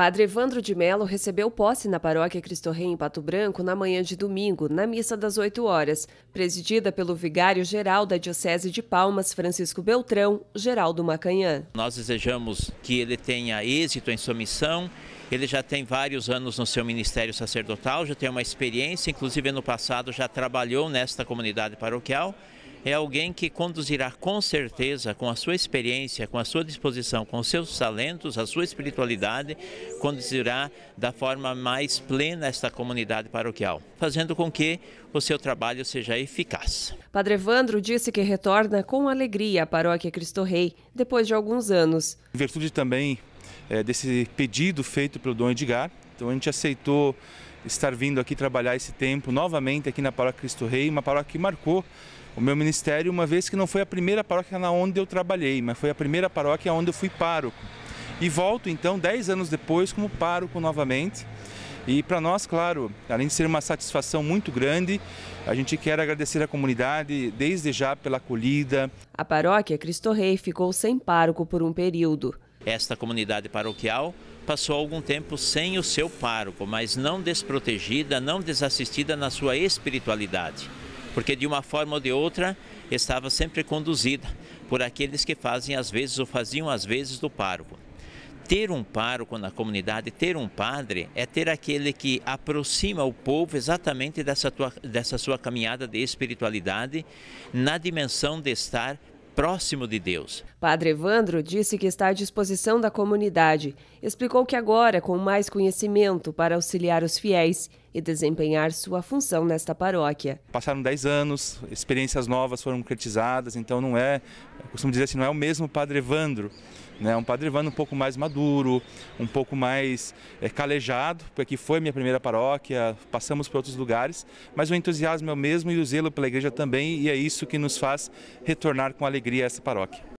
Padre Evandro de Mello recebeu posse na paróquia Cristo Rei em Pato Branco na manhã de domingo, na missa das 8 horas, presidida pelo vigário-geral da Diocese de Palmas, Francisco Beltrão, Geraldo Macanhã. Nós desejamos que ele tenha êxito em sua missão. Ele já tem vários anos no seu ministério sacerdotal, já tem uma experiência, inclusive no passado já trabalhou nesta comunidade paroquial é alguém que conduzirá com certeza, com a sua experiência, com a sua disposição, com os seus talentos, a sua espiritualidade, conduzirá da forma mais plena esta comunidade paroquial, fazendo com que o seu trabalho seja eficaz. Padre Evandro disse que retorna com alegria à paróquia Cristo Rei depois de alguns anos. Em virtude também é, desse pedido feito pelo Dom Edgar. Então a gente aceitou estar vindo aqui trabalhar esse tempo novamente aqui na Paróquia Cristo Rei, uma paróquia que marcou o meu ministério, uma vez que não foi a primeira paróquia na onde eu trabalhei, mas foi a primeira paróquia onde eu fui pároco. E volto então, 10 anos depois, como pároco novamente. E para nós, claro, além de ser uma satisfação muito grande, a gente quer agradecer à comunidade desde já pela acolhida. A paróquia Cristo Rei ficou sem pároco por um período. Esta comunidade paroquial passou algum tempo sem o seu pároco, mas não desprotegida, não desassistida na sua espiritualidade, porque de uma forma ou de outra estava sempre conduzida por aqueles que fazem às vezes ou faziam às vezes do pároco. Ter um pároco na comunidade, ter um padre, é ter aquele que aproxima o povo exatamente dessa, tua, dessa sua caminhada de espiritualidade na dimensão de estar próximo de Deus. Padre Evandro disse que está à disposição da comunidade. Explicou que agora, é com mais conhecimento para auxiliar os fiéis, e desempenhar sua função nesta paróquia. Passaram 10 anos, experiências novas foram concretizadas, então não é, costumo dizer assim, não é o mesmo Padre Evandro, né? um Padre Evandro um pouco mais maduro, um pouco mais é, calejado, porque aqui foi minha primeira paróquia, passamos por outros lugares, mas o entusiasmo é o mesmo e o zelo pela igreja também, e é isso que nos faz retornar com alegria a essa paróquia.